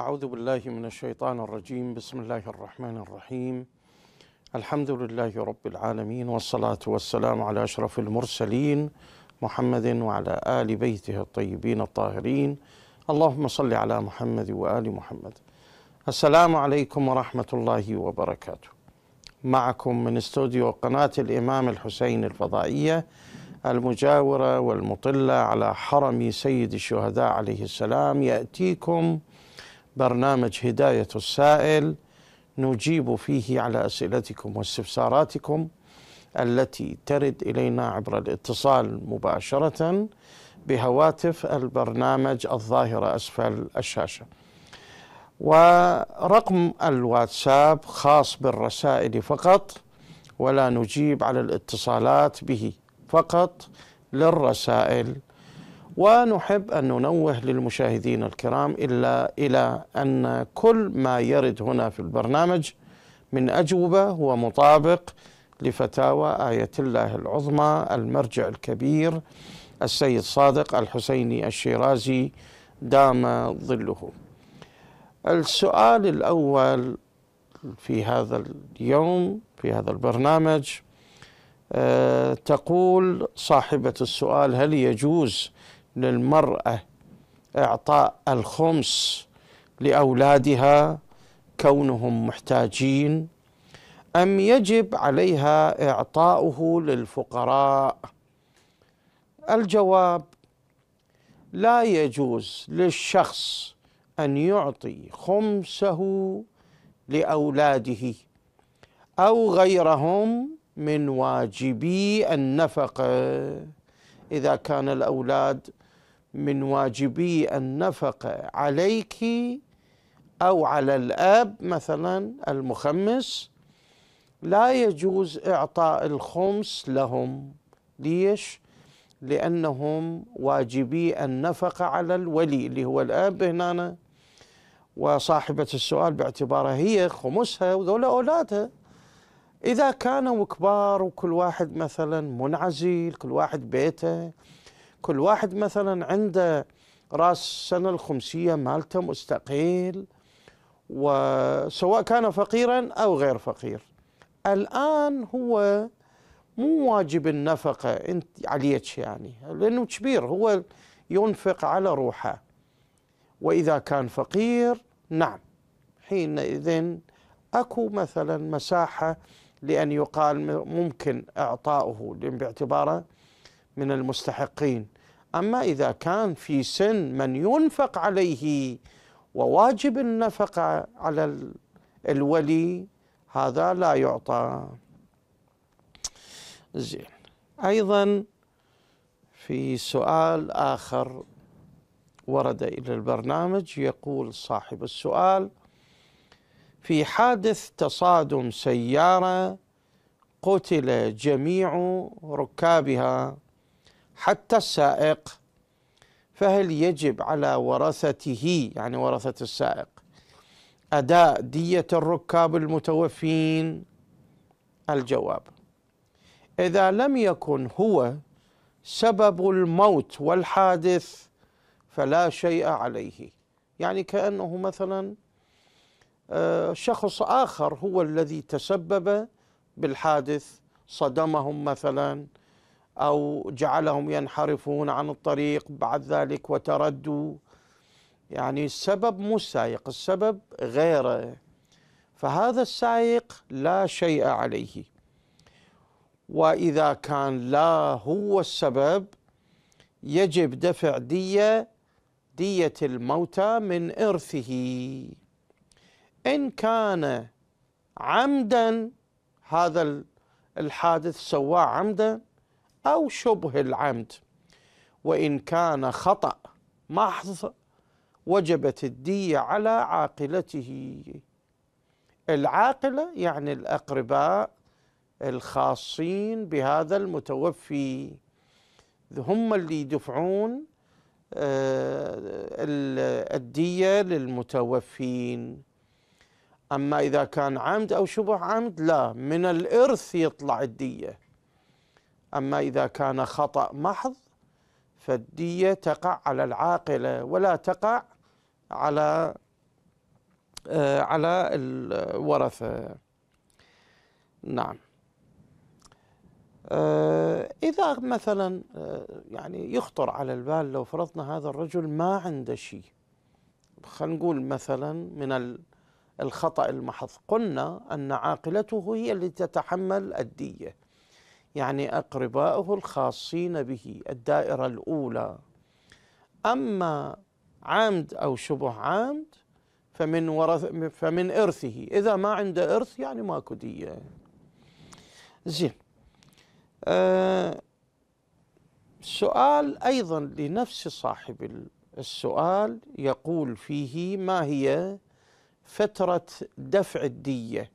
أعوذ بالله من الشيطان الرجيم بسم الله الرحمن الرحيم الحمد لله رب العالمين والصلاة والسلام على أشرف المرسلين محمد وعلى آل بيته الطيبين الطاهرين اللهم صل على محمد وآل محمد السلام عليكم ورحمة الله وبركاته معكم من استوديو قناة الإمام الحسين الفضائية المجاورة والمطلة على حرم سيد الشهداء عليه السلام يأتيكم برنامج هداية السائل نجيب فيه على أسئلتكم واستفساراتكم التي ترد إلينا عبر الاتصال مباشرة بهواتف البرنامج الظاهرة أسفل الشاشة ورقم الواتساب خاص بالرسائل فقط ولا نجيب على الاتصالات به فقط للرسائل ونحب أن ننوه للمشاهدين الكرام إلا إلى أن كل ما يرد هنا في البرنامج من أجوبة هو مطابق لفتاوى آية الله العظمى المرجع الكبير السيد صادق الحسيني الشيرازي دام ظله السؤال الأول في هذا اليوم في هذا البرنامج آه، تقول صاحبة السؤال هل يجوز للمرأة إعطاء الخمس لأولادها كونهم محتاجين أم يجب عليها إعطاؤه للفقراء الجواب لا يجوز للشخص أن يعطي خمسه لأولاده أو غيرهم من واجبي النفقة إذا كان الأولاد من واجبي النفقة عليك أو على الأب مثلا المخمس لا يجوز إعطاء الخمس لهم ليش؟ لأنهم واجبي النفقة على الولي اللي هو الأب هنا وصاحبة السؤال باعتبارها هي خمسها وذولا أولادها إذا كانوا كبار وكل واحد مثلا منعزل كل واحد بيته كل واحد مثلا عنده راس سنة الخمسية مالته مستقيل وسواء كان فقيرا أو غير فقير الآن هو مو واجب النفقة أنت عليك يعني لأنه كبير هو ينفق على روحه وإذا كان فقير نعم حينئذ أكو مثلا مساحة لأن يقال ممكن إعطاؤه باعتباره من المستحقين أما إذا كان في سن من ينفق عليه وواجب النفقة على الولي هذا لا يعطى زين أيضا في سؤال آخر ورد إلى البرنامج يقول صاحب السؤال في حادث تصادم سيارة قتل جميع ركابها حتى السائق فهل يجب على ورثته يعني ورثة السائق أداء دية الركاب المتوفين الجواب إذا لم يكن هو سبب الموت والحادث فلا شيء عليه يعني كأنه مثلا آه، شخص آخر هو الذي تسبب بالحادث صدمهم مثلا أو جعلهم ينحرفون عن الطريق بعد ذلك وتردوا يعني السبب مو السائق السبب غيره فهذا السائق لا شيء عليه وإذا كان لا هو السبب يجب دفع دية دية الموتى من إرثه إن كان عمدا هذا الحادث سواه عمدا أو شبه العمد وإن كان خطأ محض وجبت الدية على عاقلته العاقلة يعني الأقرباء الخاصين بهذا المتوفي هم اللي يدفعون آه، الدية للمتوفين أما إذا كان عمد أو شبه عمد لا من الإرث يطلع الدية أما إذا كان خطأ محض فالدية تقع على العاقلة ولا تقع على آه، على الورثة نعم آه، إذا مثلا آه، يعني يخطر على البال لو فرضنا هذا الرجل ما عنده شيء خلينا نقول مثلا من الخطأ المحض قلنا أن عاقلته هي اللي تتحمل الدية يعني أقربائه الخاصين به الدائرة الأولى أما عمد أو شبه عمد فمن ورث فمن إرثه إذا ما عنده إرث يعني ماكو دية زين آه سؤال أيضا لنفس صاحب السؤال يقول فيه ما هي فترة دفع الدية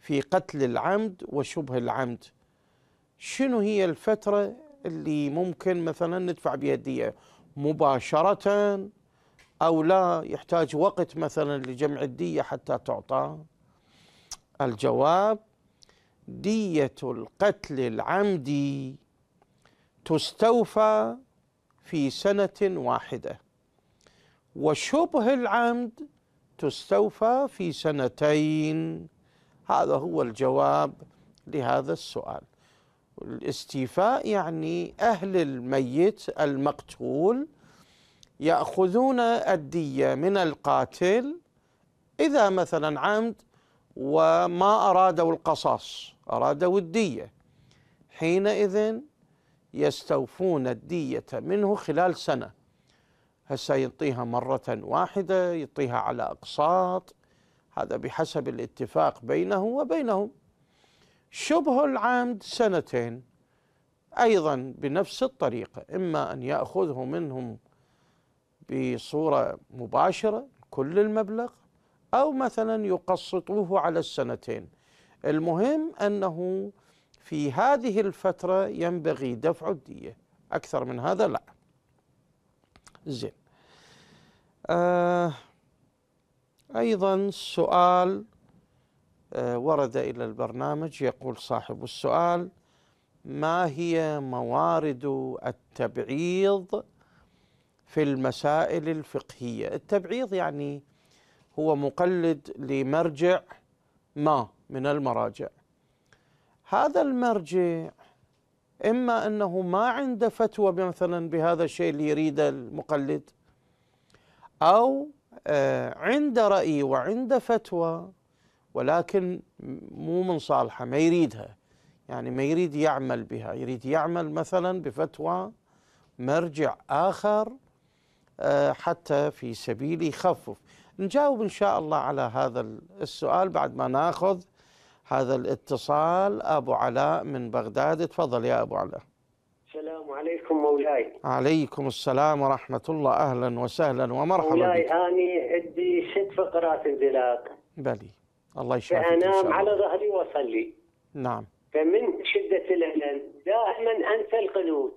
في قتل العمد وشبه العمد شنو هي الفترة اللي ممكن مثلا ندفع بها الدية مباشرة أو لا يحتاج وقت مثلا لجمع الدية حتى تعطى الجواب دية القتل العمدي تستوفى في سنة واحدة وشبه العمد تستوفى في سنتين هذا هو الجواب لهذا السؤال الاستيفاء يعني أهل الميت المقتول يأخذون الدية من القاتل إذا مثلا عمد وما أرادوا القصاص أرادوا الدية حينئذ يستوفون الدية منه خلال سنة هسه يعطيها مرة واحدة يعطيها على أقساط هذا بحسب الاتفاق بينه وبينهم شبه العمد سنتين أيضا بنفس الطريقة إما أن يأخذه منهم بصورة مباشرة كل المبلغ أو مثلا يقسطوه على السنتين المهم أنه في هذه الفترة ينبغي دفع الدية أكثر من هذا لا زين آه أيضا سؤال آه، ورد إلى البرنامج يقول صاحب السؤال ما هي موارد التبعيض في المسائل الفقهية التبعيض يعني هو مقلد لمرجع ما من المراجع هذا المرجع إما أنه ما عنده فتوى مثلا بهذا الشيء اللي يريده المقلد أو آه، عنده رأي وعنده فتوى ولكن مو من صالحه ما يريدها يعني ما يريد يعمل بها يريد يعمل مثلا بفتوى مرجع آخر آه، حتى في سبيل يخفف نجاوب إن شاء الله على هذا السؤال بعد ما ناخذ هذا الاتصال أبو علاء من بغداد تفضل يا أبو علاء السلام عليكم مولاي عليكم السلام ورحمة الله أهلا وسهلا ومرحبا مولاي بك. أنا عندي ست فقرات انزلاق بلي الله يشفيك فانام على ظهري واصلي نعم فمن شده الالم دائما انسى القنوت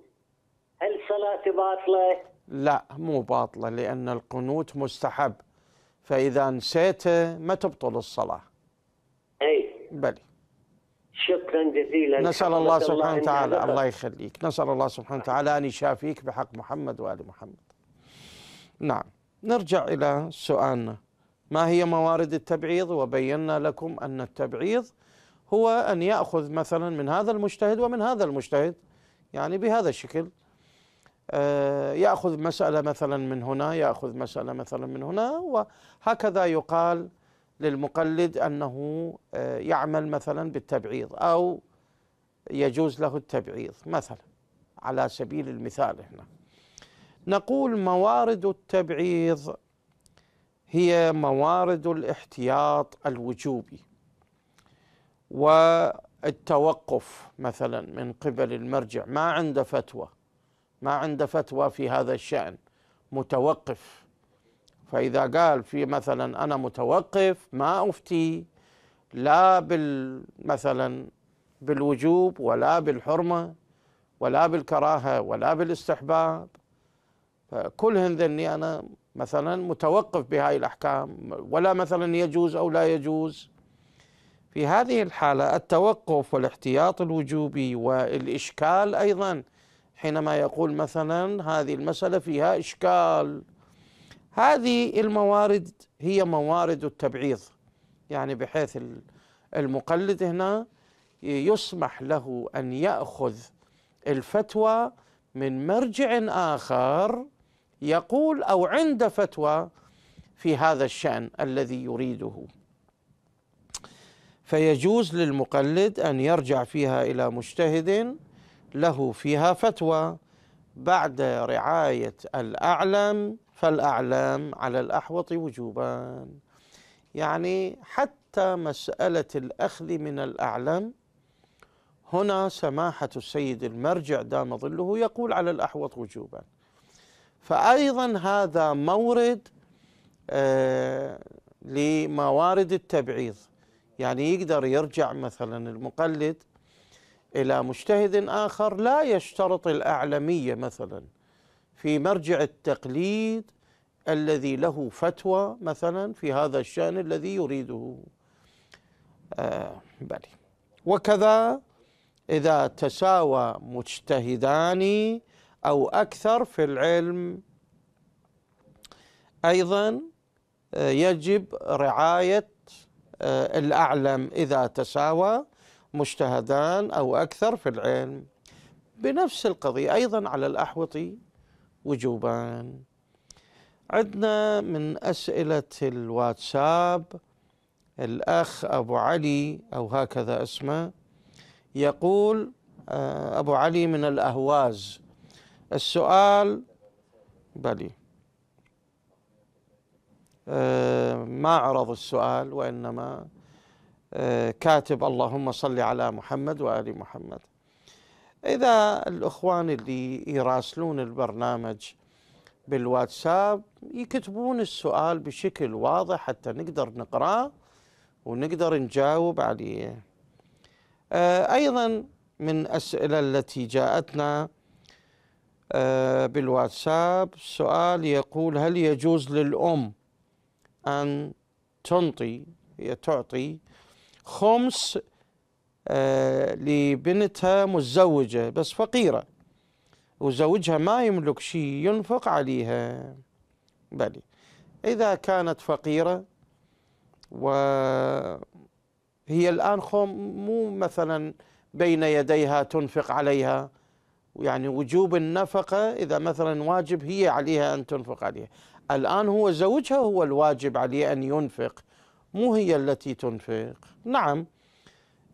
هل صلاتي باطله؟ لا مو باطله لان القنوت مستحب فاذا نسيته ما تبطل الصلاه. اي بل شكرا جزيلا نسال الله سبحانه وتعالى الله يخليك نسال الله سبحانه وتعالى ان يشافيك بحق محمد وال محمد. نعم نرجع الى سؤالنا. ما هي موارد التبعيض وبينا لكم أن التبعيض هو أن يأخذ مثلا من هذا المجتهد ومن هذا المجتهد يعني بهذا الشكل آه، يأخذ مسألة مثلا من هنا يأخذ مسألة مثلا من هنا وهكذا يقال للمقلد أنه آه، يعمل مثلا بالتبعيض أو يجوز له التبعيض مثلا على سبيل المثال هنا نقول موارد التبعيض هي موارد الاحتياط الوجوبي والتوقف مثلا من قبل المرجع ما عنده فتوى ما عنده فتوى في هذا الشأن متوقف فإذا قال في مثلا أنا متوقف ما أفتي لا بال مثلا بالوجوب ولا بالحرمة ولا بالكراهة ولا بالاستحباب فكل هذني أنا مثلا متوقف بهاي الأحكام ولا مثلا يجوز أو لا يجوز في هذه الحالة التوقف والاحتياط الوجوبي والإشكال أيضا حينما يقول مثلا هذه المسألة فيها إشكال هذه الموارد هي موارد التبعيض يعني بحيث المقلد هنا يسمح له أن يأخذ الفتوى من مرجع آخر يقول او عند فتوى في هذا الشان الذي يريده فيجوز للمقلد ان يرجع فيها الى مجتهد له فيها فتوى بعد رعايه الاعلم فالاعلام على الاحوط وجوبا يعني حتى مساله الاخذ من الاعلم هنا سماحه السيد المرجع دام ظله يقول على الاحوط وجوبا فأيضا هذا مورد آه، لموارد التبعيض يعني يقدر يرجع مثلا المقلد إلى مجتهد آخر لا يشترط الأعلمية مثلا في مرجع التقليد الذي له فتوى مثلا في هذا الشأن الذي يريده آه، بلي وكذا إذا تساوى مجتهدان أو أكثر في العلم أيضا آه، يجب رعاية آه، الأعلم إذا تساوى مجتهدان أو أكثر في العلم بنفس القضية أيضا على الأحوطي وجوبان عندنا من أسئلة الواتساب الأخ أبو علي أو هكذا اسمه يقول آه، أبو علي من الأهواز السؤال بلي آه، ما عرض السؤال وإنما آه، كاتب اللهم صل على محمد وآل محمد إذا الإخوان اللي يراسلون البرنامج بالواتساب يكتبون السؤال بشكل واضح حتى نقدر نقراه ونقدر نجاوب عليه آه، أيضا من أسئلة التي جاءتنا آه، بالواتساب سؤال يقول هل يجوز للأم أن تنطي تعطي خمس آه، لبنتها متزوجة بس فقيرة وزوجها ما يملك شيء ينفق عليها بل إذا كانت فقيرة وهي الآن مو مثلا بين يديها تنفق عليها يعني وجوب النفقة إذا مثلا واجب هي عليها أن تنفق عليها الآن هو زوجها هو الواجب عليه أن ينفق مو هي التي تنفق نعم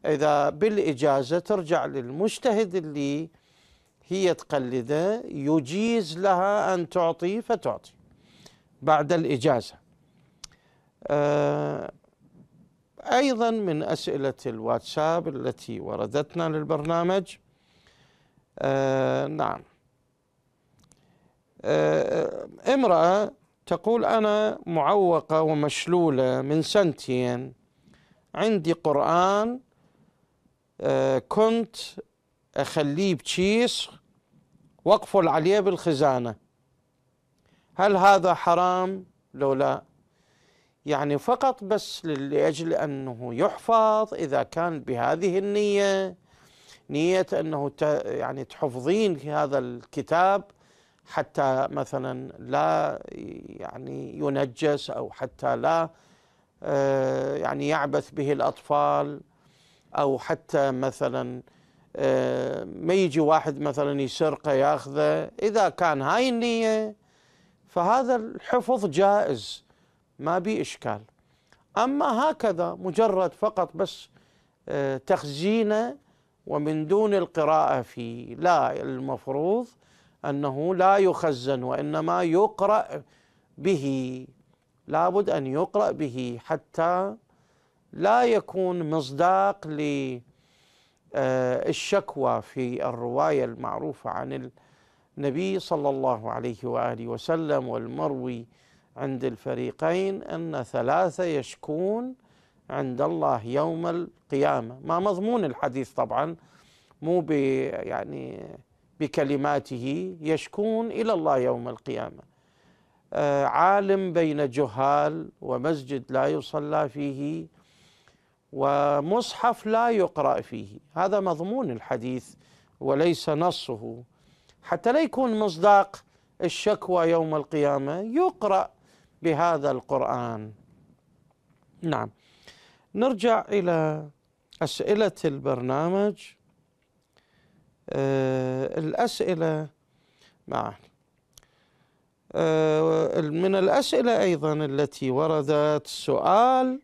إذا بالإجازة ترجع للمجتهد اللي هي تقلده يجيز لها أن تعطي فتعطي بعد الإجازة آه، أيضا من أسئلة الواتساب التي وردتنا للبرنامج آه، نعم آه، آه، امرأة تقول أنا معوقة ومشلولة من سنتين عندي قرآن كنت أخليه بشيس وأقفل عليه بالخزانة هل هذا حرام لو لا يعني فقط بس لأجل أنه يحفظ إذا كان بهذه النية نية أنه يعني تحفظين هذا الكتاب حتى مثلا لا يعني ينجس أو حتى لا آه، يعني يعبث به الأطفال أو حتى مثلا آه، ما يجي واحد مثلا يسرقه ياخذه إذا كان هاي النية فهذا الحفظ جائز ما بي إشكال أما هكذا مجرد فقط بس آه، تخزينه ومن دون القراءة فيه لا المفروض أنه لا يخزن وإنما يقرأ به لابد أن يقرأ به حتى لا يكون مصداق للشكوى آه، في الرواية المعروفة عن النبي صلى الله عليه وآله وسلم والمروي عند الفريقين أن ثلاثة يشكون عند الله يوم القيامة ما مضمون الحديث طبعا مو ب يعني بكلماته يشكون إلى الله يوم القيامة آه، عالم بين جهال ومسجد لا يصلى فيه ومصحف لا يقرأ فيه هذا مضمون الحديث وليس نصه حتى لا يكون مصداق الشكوى يوم القيامة يقرأ بهذا القرآن نعم نرجع إلى أسئلة البرنامج أه الأسئلة مع أه من الأسئلة أيضا التي وردت سؤال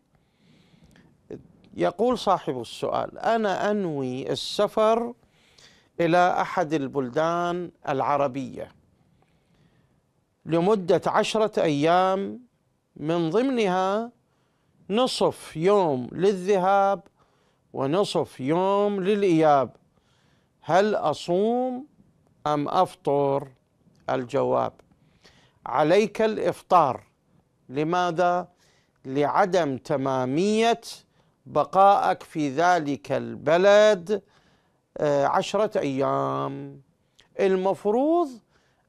يقول صاحب السؤال أنا أنوي السفر إلى أحد البلدان العربية لمدة عشرة أيام من ضمنها نصف يوم للذهاب ونصف يوم للإياب هل أصوم أم أفطر الجواب عليك الإفطار لماذا؟ لعدم تمامية بقائك في ذلك البلد آه، عشرة أيام المفروض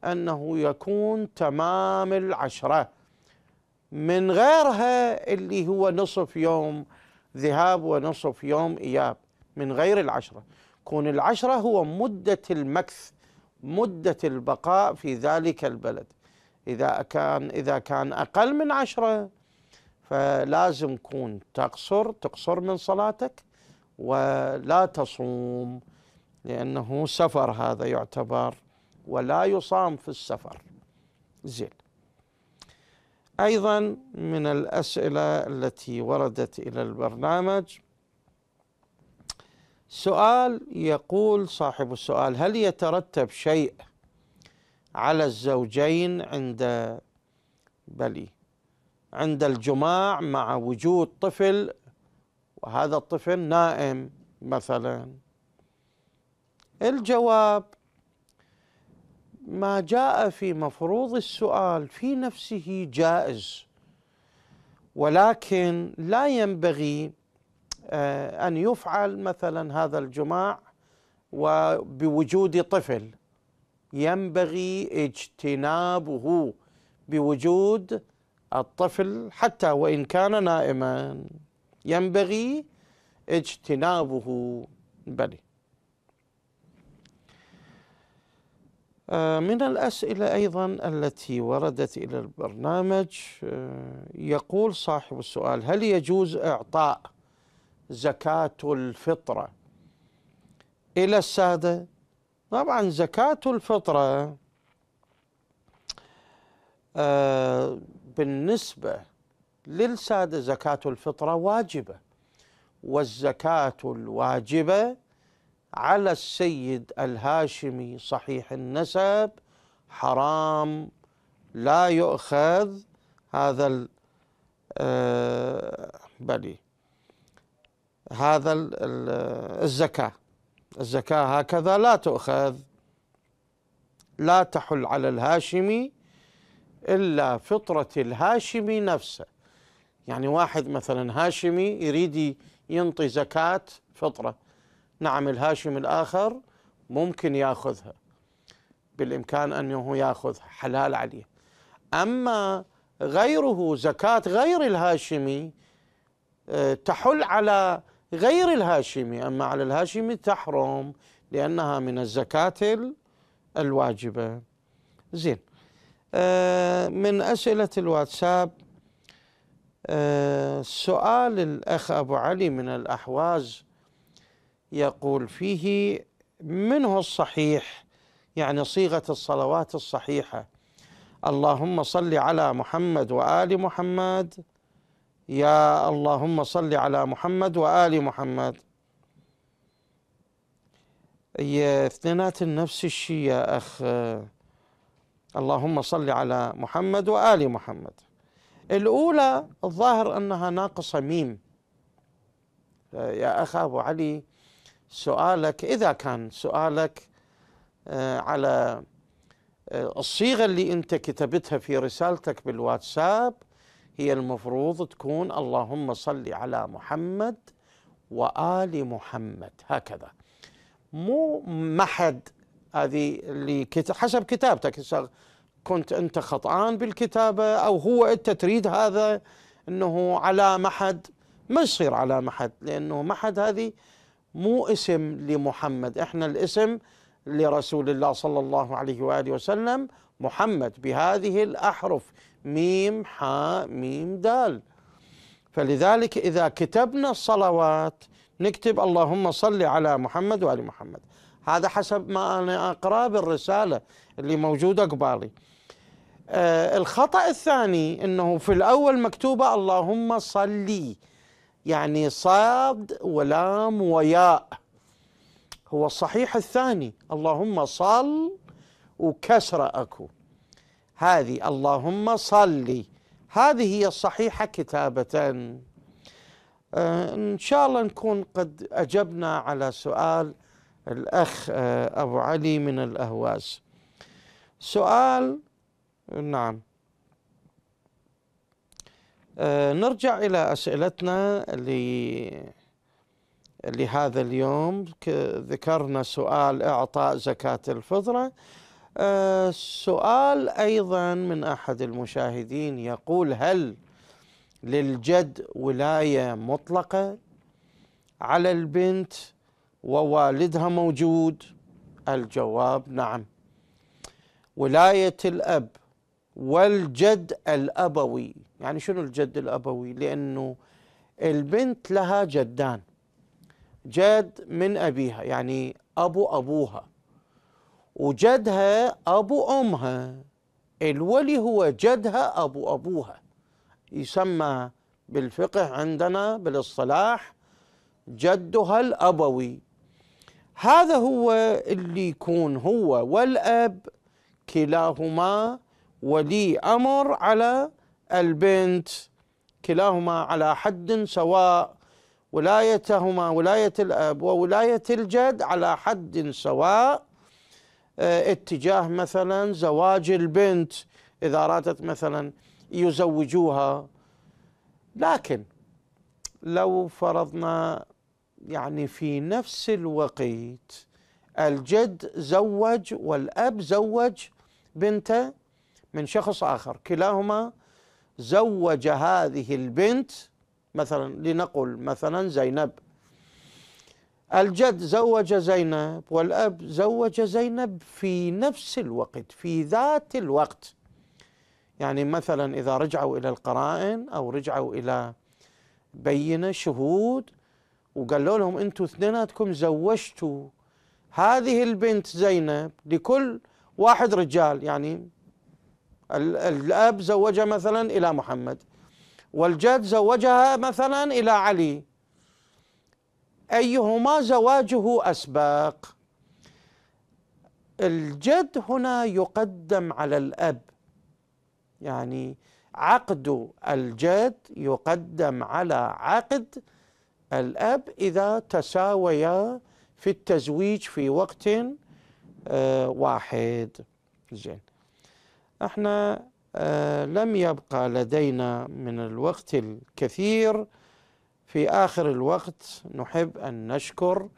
أنه يكون تمام العشرة من غيرها اللي هو نصف يوم ذهاب ونصف يوم إياب من غير العشرة كون العشرة هو مدة المكث مدة البقاء في ذلك البلد إذا كان إذا كان أقل من عشرة فلازم كون تقصر تقصر من صلاتك ولا تصوم لأنه سفر هذا يعتبر ولا يصام في السفر زين ايضا من الاسئله التي وردت الى البرنامج سؤال يقول صاحب السؤال هل يترتب شيء على الزوجين عند بلي عند الجماع مع وجود طفل وهذا الطفل نائم مثلا الجواب ما جاء في مفروض السؤال في نفسه جائز ولكن لا ينبغي آه، ان يفعل مثلا هذا الجماع وبوجود طفل ينبغي اجتنابه بوجود الطفل حتى وان كان نائما ينبغي اجتنابه بلي آه، من الأسئلة أيضا التي وردت إلى البرنامج آه، يقول صاحب السؤال هل يجوز إعطاء زكاة الفطرة إلى السادة طبعا زكاة الفطرة آه، بالنسبة للسادة زكاة الفطرة واجبة والزكاة الواجبة على السيد الهاشمي صحيح النسب حرام لا يؤخذ هذا آه، بلي هذا الزكاة الزكاة هكذا لا تؤخذ لا تحل على الهاشمي إلا فطرة الهاشمي نفسه يعني واحد مثلا هاشمي يريد ينطي زكاة فطرة نعم الهاشم الآخر ممكن يأخذها بالإمكان أنه يأخذ حلال عليه أما غيره زكاة غير الهاشمي آه، تحل على غير الهاشمي أما على الهاشمي تحرم لأنها من الزكاة الواجبة زين آه، من أسئلة الواتساب آه، سؤال الأخ أبو علي من الأحواز يقول فيه منه الصحيح يعني صيغه الصلوات الصحيحه اللهم صل على محمد وال محمد يا اللهم صل على محمد وال محمد اثنينات نفس الشيء يا اخ اللهم صل على محمد وال محمد الاولى الظاهر انها ناقصه ميم يا اخ ابو علي سؤالك إذا كان سؤالك آه، على آه، الصيغة اللي أنت كتبتها في رسالتك بالواتساب هي المفروض تكون اللهم صل على محمد وآل محمد هكذا مو محد هذه اللي حسب كتابتك كنت أنت خطآن بالكتابة أو هو أنت تريد هذا أنه على محد ما يصير على محد لأنه محد هذه مو اسم لمحمد احنا الاسم لرسول الله صلى الله عليه واله وسلم محمد بهذه الاحرف ميم حاء ميم دال فلذلك اذا كتبنا الصلوات نكتب اللهم صل على محمد وال محمد هذا حسب ما انا اقراه بالرساله اللي موجوده قبالي آه الخطا الثاني انه في الاول مكتوبه اللهم صلي يعني صاد ولام وياء هو الصحيح الثاني اللهم صل وكسرة أكو هذه اللهم صلي هذه هي الصحيحة كتابة آه، إن شاء الله نكون قد أجبنا على سؤال الأخ آه، أبو علي من الأهواز سؤال نعم آه، نرجع إلى أسئلتنا لهذا اليوم ذكرنا سؤال إعطاء زكاة الفطرة آه، سؤال أيضا من أحد المشاهدين يقول هل للجد ولاية مطلقة على البنت ووالدها موجود الجواب نعم ولاية الأب والجد الأبوي يعني شنو الجد الأبوي لأنه البنت لها جدان جد من أبيها يعني أبو أبوها وجدها أبو أمها الولي هو جدها أبو أبوها يسمى بالفقه عندنا بالاصطلاح جدها الأبوي هذا هو اللي يكون هو والأب كلاهما ولي امر على البنت كلاهما على حد سواء ولايتهما ولايه الاب وولايه الجد على حد سواء آه، اتجاه مثلا زواج البنت اذا ارادت مثلا يزوجوها لكن لو فرضنا يعني في نفس الوقت الجد زوج والاب زوج بنته من شخص آخر كلاهما زوج هذه البنت مثلا لنقل مثلا زينب الجد زوج زينب والأب زوج زينب في نفس الوقت في ذات الوقت يعني مثلا إذا رجعوا إلى القرائن أو رجعوا إلى بينة شهود وقالوا لهم أنتم اثنيناتكم زوجتوا هذه البنت زينب لكل واحد رجال يعني الأب زوجها مثلا إلى محمد والجد زوجها مثلا إلى علي أيهما زواجه أسبق الجد هنا يقدم على الأب يعني عقد الجد يقدم على عقد الأب إذا تساويا في التزويج في وقت آه، واحد زين احنا آه، لم يبقى لدينا من الوقت الكثير في آخر الوقت نحب أن نشكر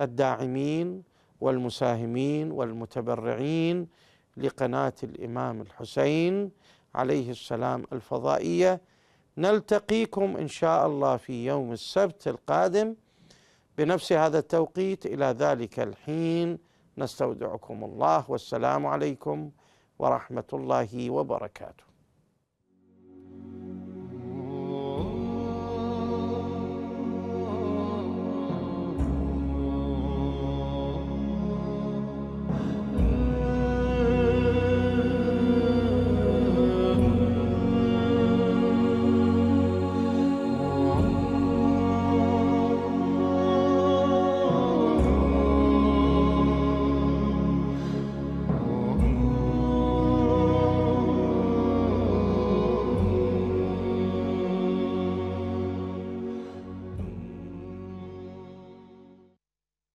الداعمين والمساهمين والمتبرعين لقناة الإمام الحسين عليه السلام الفضائية نلتقيكم إن شاء الله في يوم السبت القادم بنفس هذا التوقيت إلى ذلك الحين نستودعكم الله والسلام عليكم ورحمه الله وبركاته